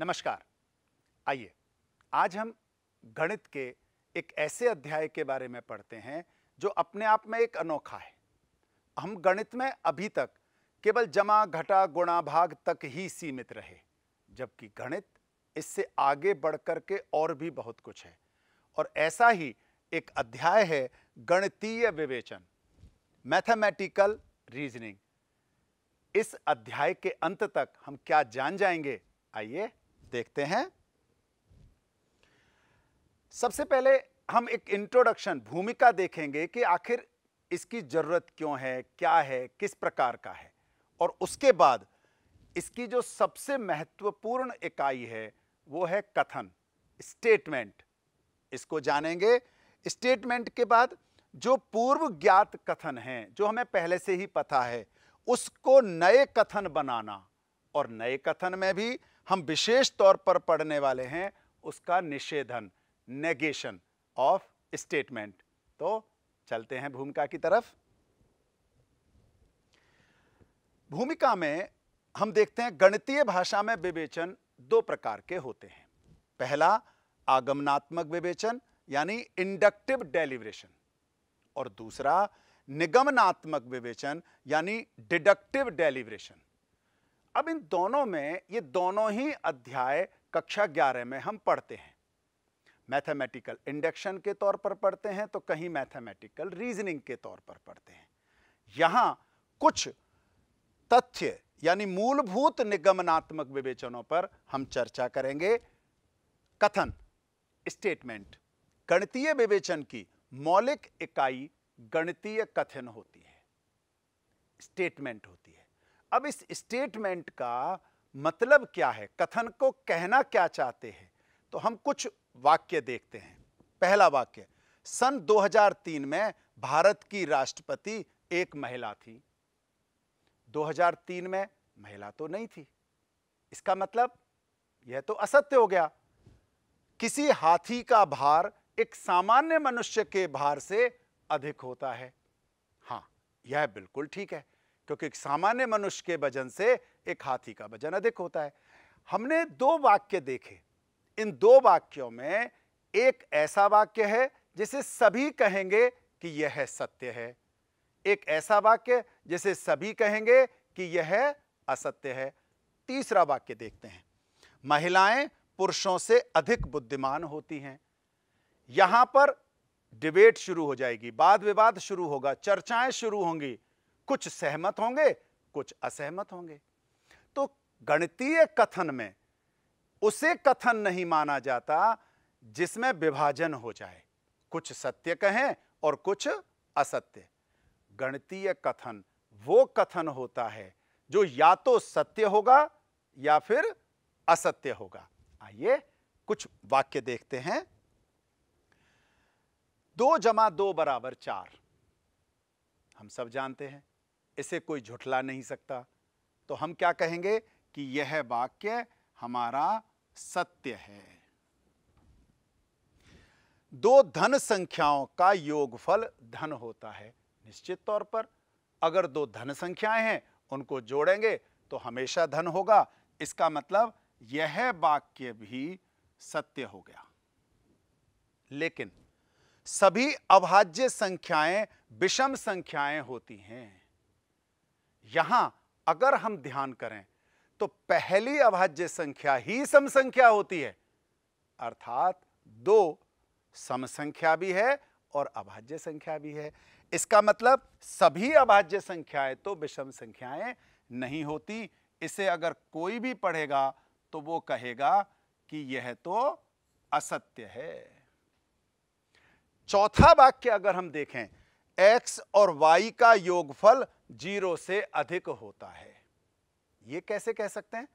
नमस्कार आइए आज हम गणित के एक ऐसे अध्याय के बारे में पढ़ते हैं जो अपने आप में एक अनोखा है हम गणित में अभी तक केवल जमा घटा गुणा भाग तक ही सीमित रहे जबकि गणित इससे आगे बढ़कर के और भी बहुत कुछ है और ऐसा ही एक अध्याय है गणितीय विवेचन मैथमेटिकल रीजनिंग इस अध्याय के अंत तक हम क्या जान जाएंगे आइए देखते हैं सबसे पहले हम एक इंट्रोडक्शन भूमिका देखेंगे कि आखिर इसकी जरूरत क्यों है क्या है किस प्रकार का है और उसके बाद इसकी जो सबसे महत्वपूर्ण इकाई है वो है कथन स्टेटमेंट इसको जानेंगे स्टेटमेंट के बाद जो पूर्व ज्ञात कथन है जो हमें पहले से ही पता है उसको नए कथन बनाना और नए कथन में भी हम विशेष तौर पर पढ़ने वाले हैं उसका निषेधन नेगेशन ऑफ स्टेटमेंट तो चलते हैं भूमिका की तरफ भूमिका में हम देखते हैं गणितीय भाषा में विवेचन दो प्रकार के होते हैं पहला आगमनात्मक विवेचन यानी इंडक्टिव डेलिवरेशन और दूसरा निगमनात्मक विवेचन यानी डिडक्टिव डेलिवरेशन अब इन दोनों में ये दोनों ही अध्याय कक्षा ग्यारह में हम पढ़ते हैं मैथमेटिकल इंडक्शन के तौर पर पढ़ते हैं तो कहीं मैथमेटिकल रीजनिंग के तौर पर पढ़ते हैं यहां कुछ तथ्य यानी मूलभूत निगमनात्मक विवेचनों पर हम चर्चा करेंगे कथन स्टेटमेंट गणितीय विवेचन की मौलिक इकाई गणितीय कथन होती है स्टेटमेंट होती है अब इस स्टेटमेंट का मतलब क्या है कथन को कहना क्या चाहते हैं तो हम कुछ वाक्य देखते हैं पहला वाक्य सन 2003 में भारत की राष्ट्रपति एक महिला थी 2003 में महिला तो नहीं थी इसका मतलब यह तो असत्य हो गया किसी हाथी का भार एक सामान्य मनुष्य के भार से अधिक होता है हाँ यह बिल्कुल ठीक है क्योंकि एक सामान्य मनुष्य के वजन से एक हाथी का वजन अधिक होता है हमने दो वाक्य देखे इन दो वाक्यों में एक ऐसा वाक्य है जिसे सभी कहेंगे कि यह सत्य है एक ऐसा वाक्य जिसे सभी कहेंगे कि यह असत्य है तीसरा वाक्य देखते हैं महिलाएं पुरुषों से अधिक बुद्धिमान होती हैं यहां पर डिबेट शुरू हो जाएगी वाद विवाद शुरू होगा चर्चाएं शुरू होंगी कुछ सहमत होंगे कुछ असहमत होंगे तो गणितीय कथन में उसे कथन नहीं माना जाता जिसमें विभाजन हो जाए कुछ सत्य कहें और कुछ असत्य गणितीय कथन वो कथन होता है जो या तो सत्य होगा या फिर असत्य होगा आइए कुछ वाक्य देखते हैं दो जमा दो बराबर चार हम सब जानते हैं इसे कोई झुठला नहीं सकता तो हम क्या कहेंगे कि यह वाक्य हमारा सत्य है दो धन संख्याओं का योगफल धन होता है निश्चित तौर पर अगर दो धन संख्याएं हैं उनको जोड़ेंगे तो हमेशा धन होगा इसका मतलब यह वाक्य भी सत्य हो गया लेकिन सभी अभाज्य संख्याएं विषम संख्याएं होती हैं यहां अगर हम ध्यान करें तो पहली अभाज्य संख्या ही सम संख्या होती है अर्थात दो सम संख्या भी है और अभाज्य संख्या भी है इसका मतलब सभी अभाज्य संख्याएं तो विषम संख्याएं नहीं होती इसे अगर कोई भी पढ़ेगा तो वो कहेगा कि यह तो असत्य है चौथा वाक्य अगर हम देखें एक्स और वाई का योगफल जीरो से अधिक होता है ये कैसे कह सकते हैं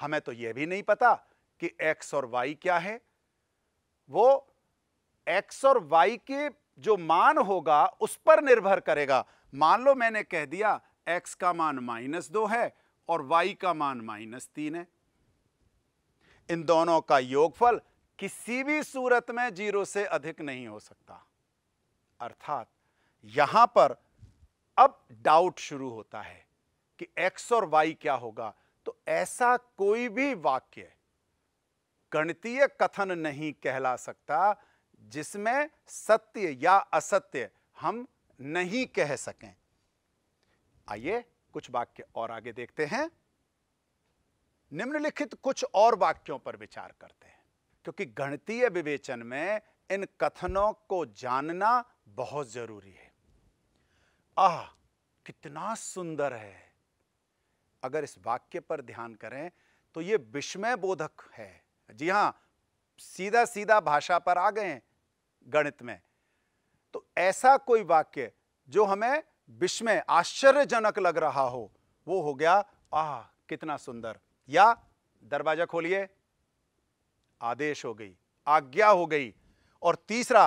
हमें तो यह भी नहीं पता कि एक्स और वाई क्या है वो एक्स और वाई के जो मान होगा उस पर निर्भर करेगा मान लो मैंने कह दिया एक्स का मान माइनस दो है और वाई का मान माइनस तीन है इन दोनों का योगफल किसी भी सूरत में जीरो से अधिक नहीं हो सकता अर्थात यहां पर अब डाउट शुरू होता है कि एक्स और वाई क्या होगा तो ऐसा कोई भी वाक्य गणितीय कथन नहीं कहला सकता जिसमें सत्य या असत्य हम नहीं कह सकें आइए कुछ वाक्य और आगे देखते हैं निम्नलिखित कुछ और वाक्यों पर विचार करते हैं क्योंकि गणितीय विवेचन में इन कथनों को जानना बहुत जरूरी है आह कितना सुंदर है अगर इस वाक्य पर ध्यान करें तो ये विस्मय बोधक है जी हां सीधा सीधा भाषा पर आ गए गणित में तो ऐसा कोई वाक्य जो हमें विस्मय आश्चर्यजनक लग रहा हो वो हो गया आह कितना सुंदर या दरवाजा खोलिए आदेश हो गई आज्ञा हो गई और तीसरा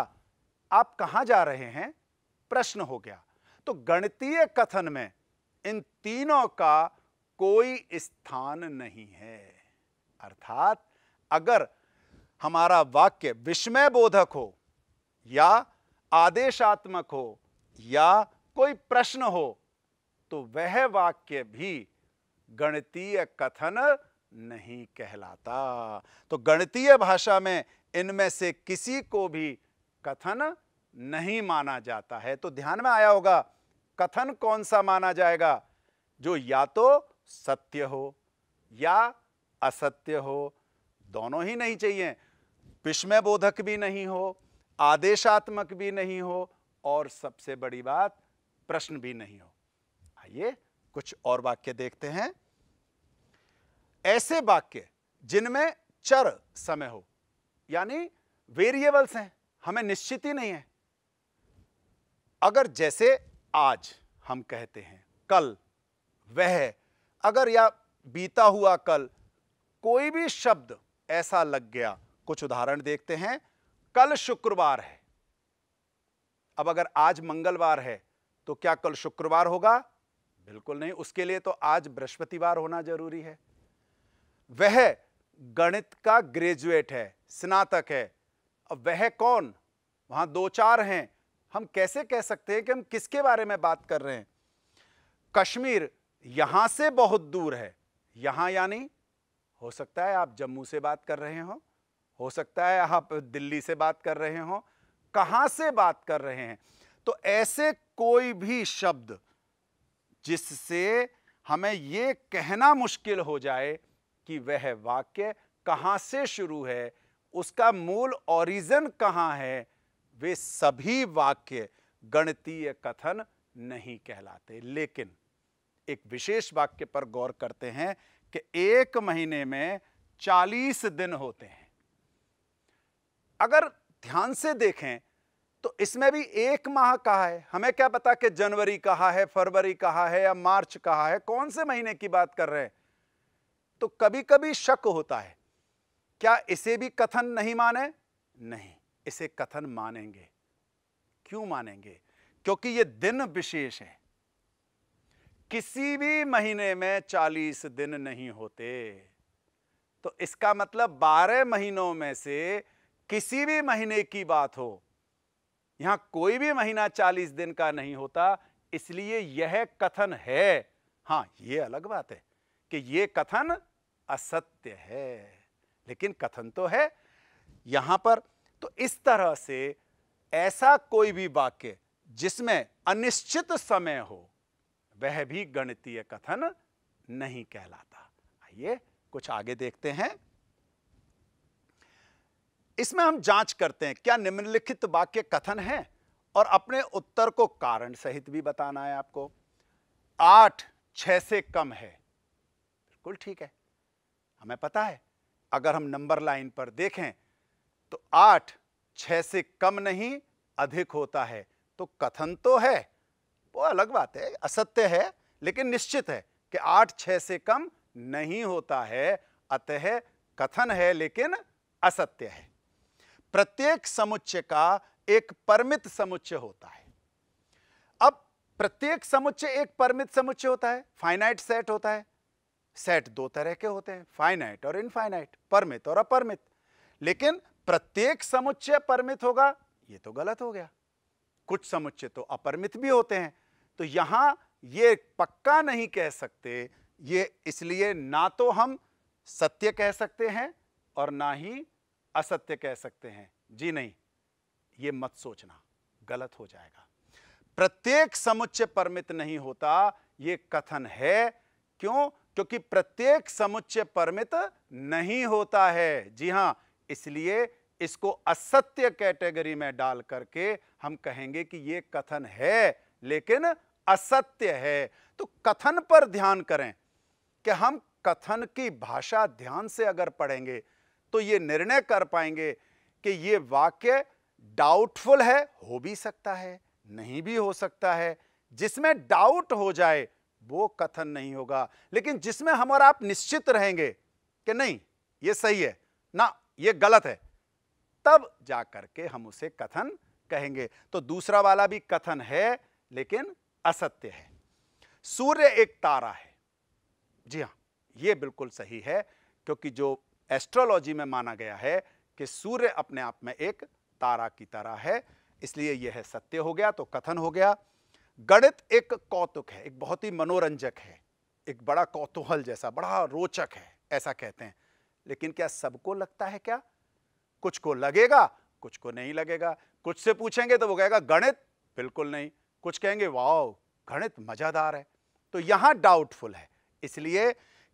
आप कहां जा रहे हैं प्रश्न हो गया तो गणितीय कथन में इन तीनों का कोई स्थान नहीं है अर्थात अगर हमारा वाक्य विस्मय बोधक हो या आदेशात्मक हो या कोई प्रश्न हो तो वह वाक्य भी गणितीय कथन नहीं कहलाता तो गणितीय भाषा में इनमें से किसी को भी कथन नहीं माना जाता है तो ध्यान में आया होगा कथन कौन सा माना जाएगा जो या तो सत्य हो या असत्य हो दोनों ही नहीं चाहिए विस्मय बोधक भी नहीं हो आदेशात्मक भी नहीं हो और सबसे बड़ी बात प्रश्न भी नहीं हो आइए कुछ और वाक्य देखते हैं ऐसे वाक्य जिनमें चर समय हो यानी वेरिएबल्स हैं हमें निश्चित ही नहीं है अगर जैसे आज हम कहते हैं कल वह अगर या बीता हुआ कल कोई भी शब्द ऐसा लग गया कुछ उदाहरण देखते हैं कल शुक्रवार है अब अगर आज मंगलवार है तो क्या कल शुक्रवार होगा बिल्कुल नहीं उसके लिए तो आज बृहस्पतिवार होना जरूरी है वह गणित का ग्रेजुएट है स्नातक है अब वह कौन वहां दो चार हैं हम कैसे कह सकते हैं कि हम किसके बारे में बात कर रहे हैं कश्मीर यहां से बहुत दूर है यहां यानी हो सकता है आप जम्मू से बात कर रहे हो हो सकता है आप दिल्ली से बात कर रहे हो कहां से बात कर रहे हैं तो ऐसे कोई भी शब्द जिससे हमें यह कहना मुश्किल हो जाए कि वह वाक्य कहां से शुरू है उसका मूल ओरिजिन कहां है वे सभी वाक्य गणितीय कथन नहीं कहलाते लेकिन एक विशेष वाक्य पर गौर करते हैं कि एक महीने में चालीस दिन होते हैं अगर ध्यान से देखें तो इसमें भी एक माह कहा है हमें क्या पता कि जनवरी कहा है फरवरी कहा है या मार्च कहा है कौन से महीने की बात कर रहे हैं तो कभी कभी शक होता है क्या इसे भी कथन नहीं माने नहीं इसे कथन मानेंगे क्यों मानेंगे क्योंकि यह दिन विशेष है किसी भी महीने में चालीस दिन नहीं होते तो इसका मतलब बारह महीनों में से किसी भी महीने की बात हो यहां कोई भी महीना चालीस दिन का नहीं होता इसलिए यह कथन है हां यह अलग बात है कि यह कथन असत्य है लेकिन कथन तो है यहां पर तो इस तरह से ऐसा कोई भी वाक्य जिसमें अनिश्चित समय हो वह भी गणितीय कथन नहीं कहलाता आइए कुछ आगे देखते हैं इसमें हम जांच करते हैं क्या निम्नलिखित वाक्य कथन है और अपने उत्तर को कारण सहित भी बताना है आपको आठ छह से कम है बिल्कुल ठीक है हमें पता है अगर हम नंबर लाइन पर देखें तो आठ छः से कम नहीं अधिक होता है तो कथन तो है वो अलग बात है असत्य है लेकिन निश्चित है कि आठ छः से कम नहीं होता है अतः कथन है लेकिन असत्य है प्रत्येक समुच्चय का एक परमित समुच्चय होता है अब प्रत्येक समुच्चय एक परमित समुच्चय होता है फाइनाइट सेट होता है सेट दो तरह के होते हैं फाइनाइट और इनफाइनाइट परमित और अपरमित लेकिन प्रत्येक समुच्चय परमित होगा ये तो गलत हो गया कुछ समुच्चय तो अपरमित भी होते हैं तो यहां ये पक्का नहीं कह सकते ये इसलिए ना तो हम सत्य कह सकते हैं और ना ही असत्य कह सकते हैं जी नहीं ये मत सोचना गलत हो जाएगा प्रत्येक समुच्चय परमित नहीं होता ये कथन है क्यों क्योंकि प्रत्येक समुच्चय परमित नहीं होता है जी हां इसलिए इसको असत्य कैटेगरी में डाल करके हम कहेंगे कि ये कथन है लेकिन असत्य है तो कथन पर ध्यान करें कि हम कथन की भाषा ध्यान से अगर पढ़ेंगे तो ये निर्णय कर पाएंगे कि ये वाक्य डाउटफुल है हो भी सकता है नहीं भी हो सकता है जिसमें डाउट हो जाए वो कथन नहीं होगा लेकिन जिसमें हम और आप निश्चित रहेंगे कि नहीं ये सही है ना ये गलत है तब जा करके हम उसे कथन कहेंगे तो दूसरा वाला भी कथन है लेकिन असत्य है सूर्य एक तारा है जी हाँ ये बिल्कुल सही है क्योंकि जो एस्ट्रोलॉजी में माना गया है कि सूर्य अपने आप में एक तारा की तरह है इसलिए यह है सत्य हो गया तो कथन हो गया गणित एक कौतुक है एक बहुत ही मनोरंजक है एक बड़ा कौतूहल जैसा बड़ा रोचक है ऐसा कहते हैं लेकिन क्या सबको लगता है क्या कुछ को लगेगा कुछ को नहीं लगेगा कुछ से पूछेंगे तो वो कहेगा गणित बिल्कुल नहीं कुछ कहेंगे वाओ गणित मजादार है तो यहां डाउटफुल है इसलिए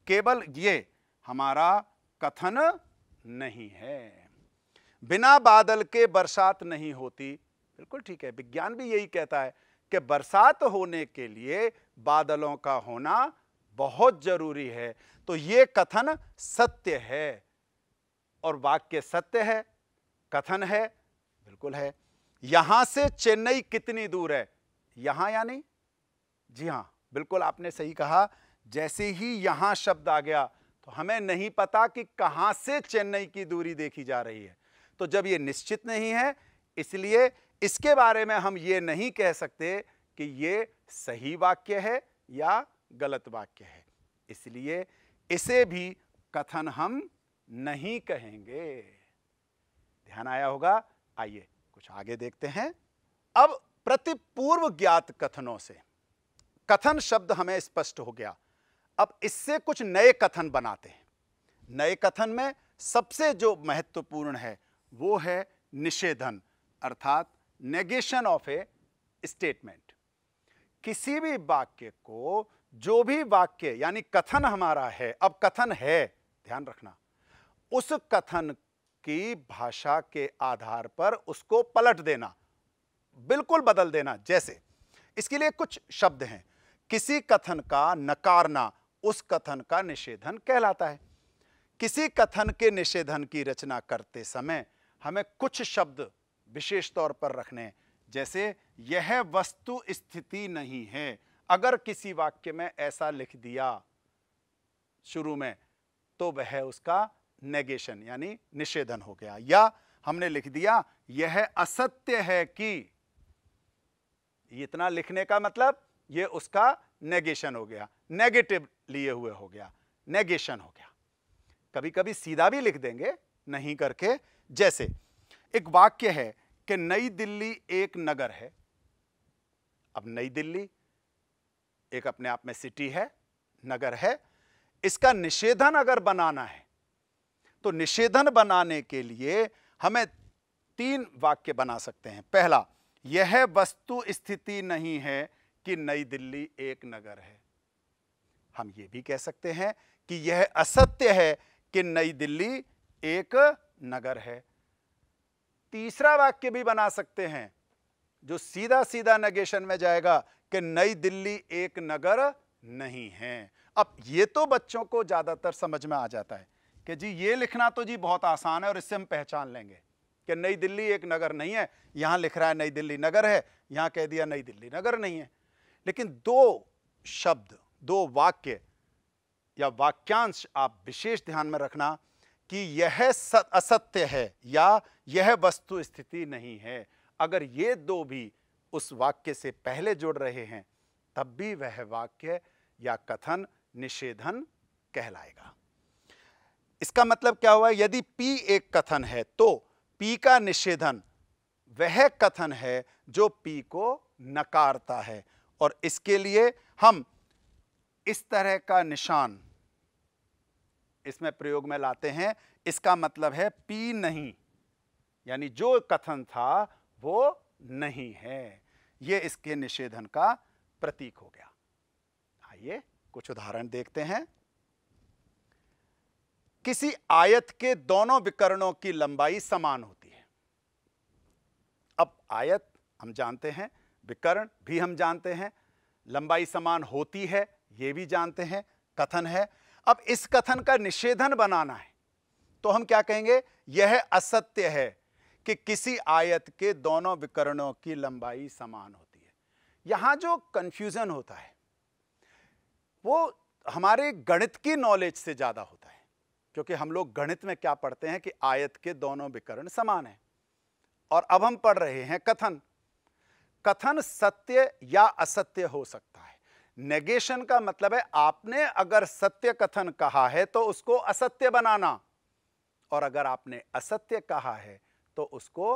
केवल ये हमारा कथन नहीं है बिना बादल के बरसात नहीं होती बिल्कुल ठीक है विज्ञान भी यही कहता है कि बरसात होने के लिए बादलों का होना बहुत जरूरी है तो ये कथन सत्य है और वाक्य सत्य है कथन है बिल्कुल है यहां से चेन्नई कितनी दूर है यहां यानी जी हां बिल्कुल आपने सही कहा जैसे ही यहां शब्द आ गया तो हमें नहीं पता कि कहां से चेन्नई की दूरी देखी जा रही है तो जब यह निश्चित नहीं है इसलिए इसके बारे में हम ये नहीं कह सकते कि ये सही वाक्य है या गलत वाक्य है इसलिए इसे भी कथन हम नहीं कहेंगे ध्यान आया होगा आइए कुछ आगे देखते हैं अब प्रतिपूर्व ज्ञात कथनों से कथन शब्द हमें स्पष्ट हो गया अब इससे कुछ नए कथन बनाते हैं नए कथन में सबसे जो महत्वपूर्ण है वो है निषेधन अर्थात नेगेशन ऑफ ए स्टेटमेंट किसी भी वाक्य को जो भी वाक्य यानी कथन हमारा है अब कथन है ध्यान रखना उस कथन की भाषा के आधार पर उसको पलट देना बिल्कुल बदल देना जैसे इसके लिए कुछ शब्द हैं किसी कथन का नकारना उस कथन का निषेधन कहलाता है किसी कथन के निषेधन की रचना करते समय हमें कुछ शब्द विशेष तौर पर रखने जैसे यह वस्तु स्थिति नहीं है अगर किसी वाक्य में ऐसा लिख दिया शुरू में तो वह उसका नेगेशन यानी निषेधन हो गया या हमने लिख दिया यह असत्य है कि इतना लिखने का मतलब यह उसका नेगेशन हो गया नेगेटिव लिए हुए हो गया नेगेशन हो गया कभी कभी सीधा भी लिख देंगे नहीं करके जैसे एक वाक्य है कि नई दिल्ली एक नगर है अब नई दिल्ली एक अपने आप में सिटी है नगर है इसका निषेधन अगर बनाना है तो निषेधन बनाने के लिए हमें तीन वाक्य बना सकते हैं पहला यह वस्तु स्थिति नहीं है कि नई दिल्ली एक नगर है हम ये भी कह सकते हैं कि यह असत्य है कि नई दिल्ली एक नगर है तीसरा वाक्य भी बना सकते हैं जो सीधा सीधा नगेशन में जाएगा कि नई दिल्ली एक नगर नहीं है अब यह तो बच्चों को ज़्यादातर समझ में आ जाता है कि जी ये लिखना तो जी बहुत आसान है और इससे हम पहचान लेंगे कि नई दिल्ली एक नगर नहीं है यहाँ लिख रहा है नई दिल्ली नगर है यहाँ कह दिया नई दिल्ली नगर नहीं है लेकिन दो शब्द दो वाक्य या वाक्यांश आप विशेष ध्यान में रखना कि यह असत्य है या यह वस्तु स्थिति नहीं है अगर ये दो भी उस वाक्य से पहले जुड़ रहे हैं तब भी वह वाक्य या कथन निषेधन कहलाएगा इसका मतलब क्या हुआ यदि P एक कथन है तो P का निषेधन वह कथन है जो P को नकारता है और इसके लिए हम इस तरह का निशान इसमें प्रयोग में लाते हैं इसका मतलब है P नहीं यानी जो कथन था वो नहीं है ये इसके निषेधन का प्रतीक हो गया आइए कुछ उदाहरण देखते हैं किसी आयत के दोनों विकरणों की लंबाई समान होती है अब आयत हम जानते हैं विकर्ण भी हम जानते हैं लंबाई समान होती है यह भी जानते हैं कथन है अब इस कथन का निषेधन बनाना है तो हम क्या कहेंगे यह असत्य है कि किसी आयत के दोनों विकरणों की लंबाई समान होती है यहां जो कंफ्यूजन होता है वो हमारे गणित की नॉलेज से ज्यादा होता है क्योंकि हम लोग गणित में क्या पढ़ते हैं कि आयत के दोनों विकरण समान हैं और अब हम पढ़ रहे हैं कथन कथन सत्य या असत्य हो सकता है नेगेशन का मतलब है आपने अगर सत्य कथन कहा है तो उसको असत्य बनाना और अगर आपने असत्य कहा है तो उसको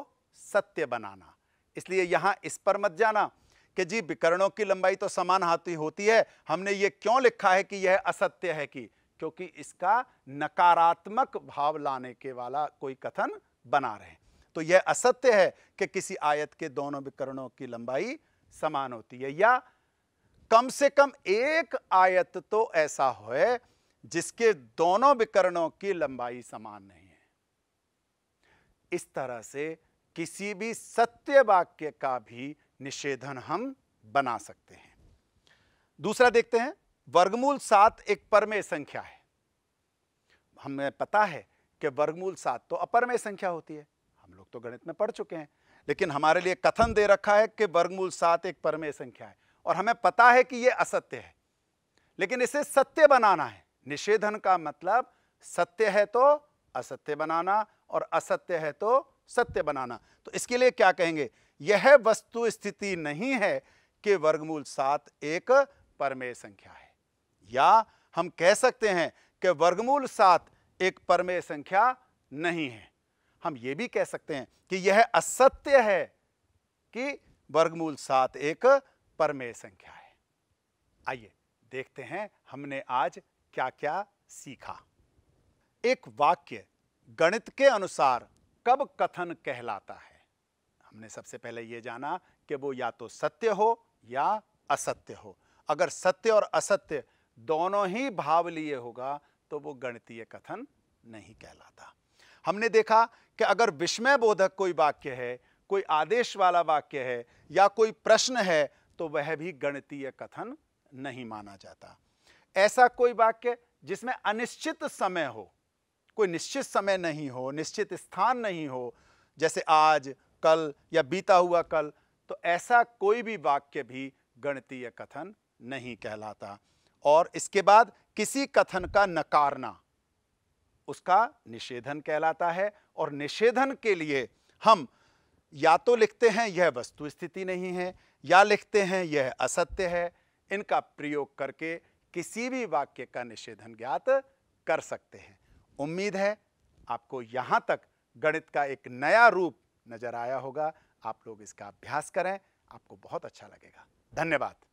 सत्य बनाना इसलिए यहां इस पर मत जाना कि जी विकरणों की लंबाई तो समान हाथी होती है हमने ये क्यों लिखा है कि यह असत्य है कि क्योंकि इसका नकारात्मक भाव लाने के वाला कोई कथन बना रहे तो यह असत्य है कि किसी आयत के दोनों विकरणों की लंबाई समान होती है या कम से कम एक आयत तो ऐसा है जिसके दोनों विकरणों की लंबाई समान नहीं है इस तरह से किसी भी सत्य वाक्य का भी निषेधन हम बना सकते हैं दूसरा देखते हैं वर्गमूल सात एक परमेय संख्या है हमें पता है कि वर्गमूल सात तो अपरमेय संख्या होती है हम लोग तो गणित में पढ़ चुके हैं लेकिन हमारे लिए कथन दे रखा है कि वर्गमूल सात एक परमेय संख्या है और हमें पता है कि यह असत्य है लेकिन इसे सत्य बनाना है निषेधन का मतलब सत्य है तो असत्य बनाना और असत्य है तो सत्य बनाना तो इसके लिए क्या कहेंगे यह वस्तु स्थिति नहीं है कि वर्गमूल सात एक परमेय संख्या है या हम कह सकते हैं कि वर्गमूल सात एक परमेय संख्या नहीं है हम ये भी कह सकते हैं कि यह असत्य है कि वर्गमूल सात एक परमेय संख्या है आइए देखते हैं हमने आज क्या क्या सीखा एक वाक्य गणित के अनुसार कब कथन कहलाता है हमने सबसे पहले यह जाना कि वो या तो सत्य हो या असत्य हो अगर सत्य और असत्य दोनों ही भाव लिए होगा तो वो गणितीय कथन नहीं कहलाता हमने देखा कि अगर विस्मय बोधक कोई वाक्य है कोई आदेश वाला वाक्य है या कोई प्रश्न है तो वह भी गणितीय कथन नहीं माना जाता ऐसा कोई वाक्य जिसमें अनिश्चित समय हो कोई निश्चित समय नहीं हो निश्चित स्थान नहीं हो जैसे आज कल या बीता हुआ कल तो ऐसा कोई भी वाक्य भी गणितीय कथन नहीं कहलाता और इसके बाद किसी कथन का नकारना उसका निषेधन कहलाता है और निषेधन के लिए हम या तो लिखते हैं यह वस्तु स्थिति नहीं है या लिखते हैं यह असत्य है इनका प्रयोग करके किसी भी वाक्य का निषेधन ज्ञात कर सकते हैं उम्मीद है आपको यहाँ तक गणित का एक नया रूप नजर आया होगा आप लोग इसका अभ्यास करें आपको बहुत अच्छा लगेगा धन्यवाद